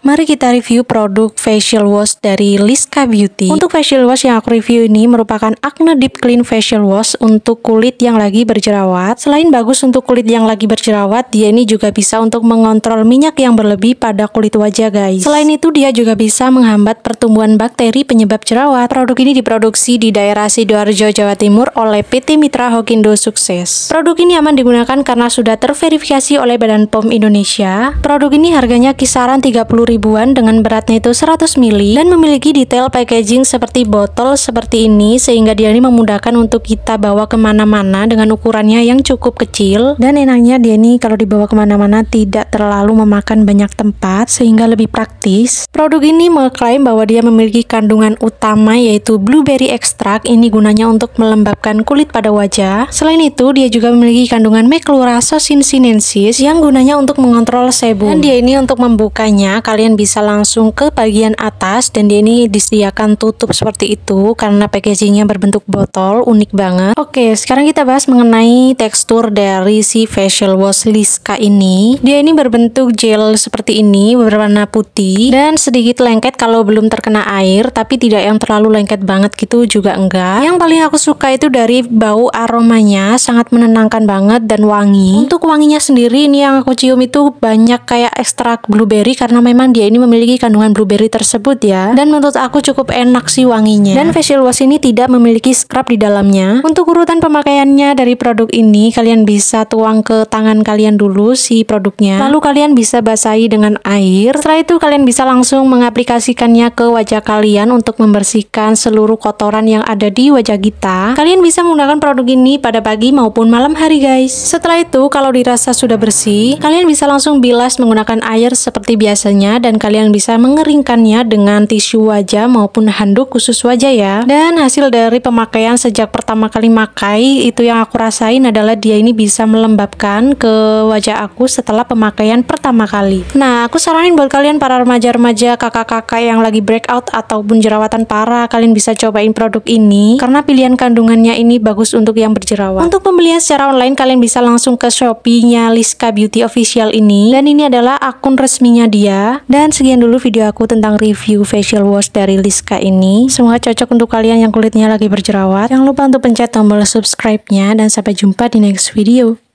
Mari kita review produk facial wash dari Liska Beauty. Untuk facial wash yang aku review ini merupakan Acne Deep Clean Facial Wash untuk kulit yang lagi berjerawat. Selain bagus untuk kulit yang lagi berjerawat, dia ini juga bisa untuk mengontrol minyak yang berlebih pada kulit wajah guys. Selain itu dia juga bisa menghambat pertumbuhan bakteri penyebab jerawat. Produk ini diproduksi di daerah Sidoarjo, Jawa Timur oleh PT Mitra Hokindo Sukses. Produk ini aman digunakan karena sudah terverifikasi oleh Badan POM Indonesia. Produk ini harganya kisaran 30 ribuan dengan beratnya itu 100 mili dan memiliki detail packaging seperti botol seperti ini sehingga dia ini memudahkan untuk kita bawa kemana-mana dengan ukurannya yang cukup kecil dan enaknya dia ini kalau dibawa kemana-mana tidak terlalu memakan banyak tempat sehingga lebih praktis produk ini mengklaim bahwa dia memiliki kandungan utama yaitu blueberry extract ini gunanya untuk melembabkan kulit pada wajah selain itu dia juga memiliki kandungan meclurasosin sinensis yang gunanya untuk mengontrol sebum dan dia ini untuk membukanya kali kalian bisa langsung ke bagian atas dan dia ini disediakan tutup seperti itu karena packagingnya berbentuk botol unik banget oke sekarang kita bahas mengenai tekstur dari si facial wash Liska ini dia ini berbentuk gel seperti ini berwarna putih dan sedikit lengket kalau belum terkena air tapi tidak yang terlalu lengket banget gitu juga enggak yang paling aku suka itu dari bau aromanya sangat menenangkan banget dan wangi untuk wanginya sendiri ini yang aku cium itu banyak kayak ekstrak blueberry karena memang dia ini memiliki kandungan blueberry tersebut ya. Dan menurut aku cukup enak sih wanginya. Dan facial wash ini tidak memiliki scrub di dalamnya. Untuk urutan pemakaiannya dari produk ini, kalian bisa tuang ke tangan kalian dulu si produknya. Lalu kalian bisa basahi dengan air. Setelah itu kalian bisa langsung mengaplikasikannya ke wajah kalian untuk membersihkan seluruh kotoran yang ada di wajah kita. Kalian bisa menggunakan produk ini pada pagi maupun malam hari guys. Setelah itu kalau dirasa sudah bersih, kalian bisa langsung bilas menggunakan air seperti biasanya dan kalian bisa mengeringkannya dengan tisu wajah maupun handuk khusus wajah ya. Dan hasil dari pemakaian sejak pertama kali makai itu yang aku rasain adalah dia ini bisa melembabkan ke wajah aku setelah pemakaian pertama kali. Nah, aku saranin buat kalian para remaja-remaja kakak-kakak yang lagi breakout ataupun jerawatan parah, kalian bisa cobain produk ini karena pilihan kandungannya ini bagus untuk yang berjerawat. Untuk pembelian secara online kalian bisa langsung ke Shopee-nya Liska Beauty Official ini dan ini adalah akun resminya dia dan sekian dulu video aku tentang review facial wash dari Liska ini. Semoga cocok untuk kalian yang kulitnya lagi berjerawat. Jangan lupa untuk pencet tombol subscribe-nya dan sampai jumpa di next video.